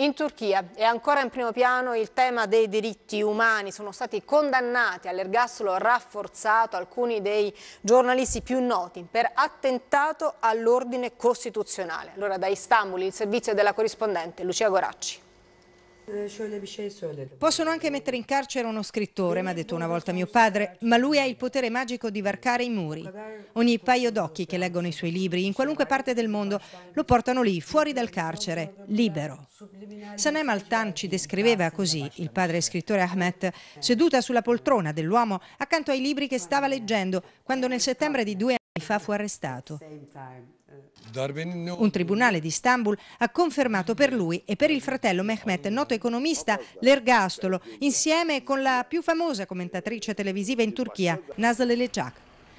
In Turchia è ancora in primo piano il tema dei diritti umani. Sono stati condannati all'ergastolo rafforzato alcuni dei giornalisti più noti per attentato all'ordine costituzionale. Allora da Istanbul il servizio della corrispondente Lucia Goracci. Şöyle bir şey söyledim. Possono anche mettere in carcere uno scrittore, mi ha detto una volta mio padre, ma lui ha il potere magico di varcare i muri. Ogni paio d'occhi che leggono i suoi libri, in qualunque parte del mondo, lo portano lì, fuori dal carcere, libero. Sanem Altan ci descriveva così, il padre scrittore Ahmed, seduta sulla poltrona dell'uomo accanto ai libri che stava leggendo, quando nel settembre di due anni fa fu arrestato. Un tribunale di Istanbul ha confermato per lui e per il fratello Mehmet, noto economista, l'ergastolo, insieme con la più famosa commentatrice televisiva in Turchia, Nazlı Lecak.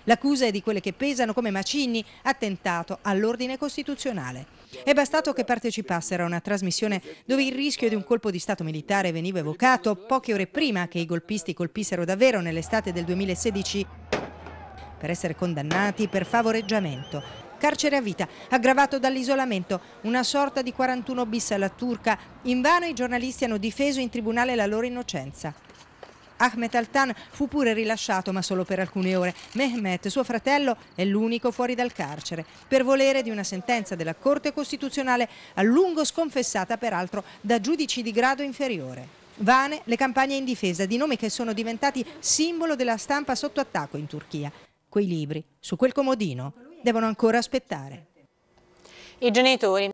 L'accusa è di quelle che pesano come macigni, attentato all'ordine costituzionale. È bastato che partecipassero a una trasmissione dove il rischio di un colpo di Stato militare veniva evocato poche ore prima che i golpisti colpissero davvero nell'estate del 2016 per essere condannati per favoreggiamento. Carcere a vita, aggravato dall'isolamento, una sorta di 41 bis alla turca. In vano i giornalisti hanno difeso in tribunale la loro innocenza. Ahmed Altan fu pure rilasciato, ma solo per alcune ore. Mehmet, suo fratello, è l'unico fuori dal carcere, per volere di una sentenza della Corte Costituzionale, a lungo sconfessata peraltro da giudici di grado inferiore. Vane le campagne in difesa di nomi che sono diventati simbolo della stampa sotto attacco in Turchia quei libri su quel comodino devono ancora aspettare. I genitori